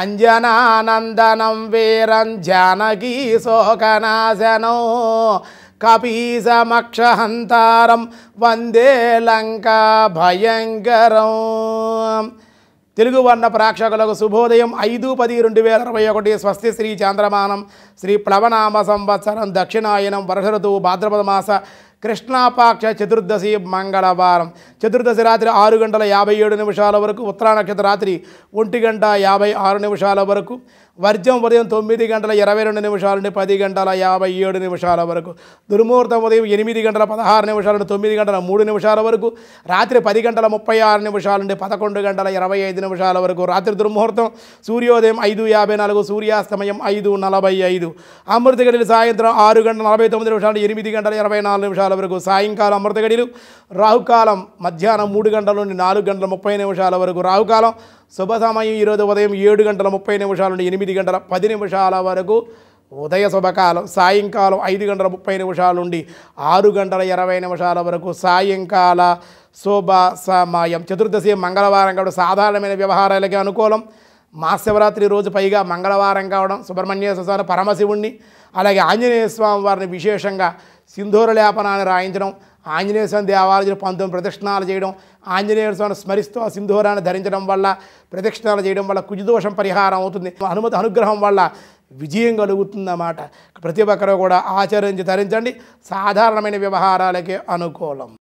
అంజనానందనం వీరం జానకీ శోకనాశనో కపీసమక్షహంతారం వందే లంకా భయంకరం తెలుగు వర్ణ ప్రేక్షకులకు శుభోదయం ఐదు పది రెండు వేల ఇరవై ఒకటి స్వస్తి శ్రీ చాంద్రమానం శ్రీ ప్లవనామ సంవత్సరం దక్షిణాయనం వర్ష ఋతువు భాద్రపద మాస కృష్ణాపాక్ష చతుర్దశి మంగళవారం చతుర్దశి రాత్రి ఆరు గంటల యాభై ఏడు నిమిషాల వరకు ఉత్తరా నక్షత్ర రాత్రి ఒంటి గంట యాభై ఆరు నిమిషాల వరకు వర్జం ఉదయం తొమ్మిది గంటల ఇరవై రెండు నిమిషాల నుండి పది గంటల యాభై ఏడు నిమిషాల వరకు దుర్ముహూర్తం ఉదయం ఎనిమిది గంటల పదహారు నిమిషాల నుండి తొమ్మిది గంటల మూడు నిమిషాల వరకు రాత్రి పది గంటల ముప్పై ఆరు నిమిషాల నుండి పదకొండు గంటల ఇరవై ఐదు నిమిషాల వరకు రాత్రి దుర్ముహూర్తం సూర్యోదయం ఐదు యాభై నాలుగు సూర్యాస్తమయం ఐదు నలభై ఐదు అమృత గడిలు సాయంత్రం ఆరు గంటల నలభై తొమ్మిది నిమిషాలు ఎనిమిది గంటల ఇరవై నాలుగు నిమిషాలు నిమిషాల వరకు సాయంకాలం అమృతగడిలు రాహుకాలం మధ్యాహ్నం మూడు గంటల నుండి నాలుగు గంటల ముప్పై నిమిషాల వరకు రాహుకాలం శుభ సమయం ఈరోజు ఉదయం ఏడు గంటల ముప్పై నిమిషాల నుండి ఎనిమిది గంటల పది నిమిషాల వరకు ఉదయ శుభకాలం సాయంకాలం ఐదు గంటల ముప్పై నిమిషాల నుండి ఆరు గంటల ఇరవై నిమిషాల వరకు సాయంకాల శుభ సమయం చతుర్దశి మంగళవారం కాబట్టి సాధారణమైన వ్యవహారాలకి అనుకూలం మహాశివరాత్రి రోజు పైగా మంగళవారం కావడం సుబ్రహ్మణ్య స్వామి పరమశివుణ్ణి అలాగే ఆంజనేయ స్వామి వారిని విశేషంగా సింధూర లేపనాన్ని రాయించడం ఆంజనేయ స్వామి దేవాలయం పంతొమ్మిది ప్రదక్షిణాలు చేయడం ఆంజనేయ స్వామిని స్మరిస్తూ ఆ సింధూరాన్ని ధరించడం వల్ల ప్రదక్షిణాలు చేయడం వల్ల కుజదోషం పరిహారం అవుతుంది హనుమతి అనుగ్రహం వల్ల విజయం కలుగుతుందన్నమాట ప్రతి ఒక్కరూ కూడా ఆచరించి ధరించండి సాధారణమైన వ్యవహారాలకే అనుకూలం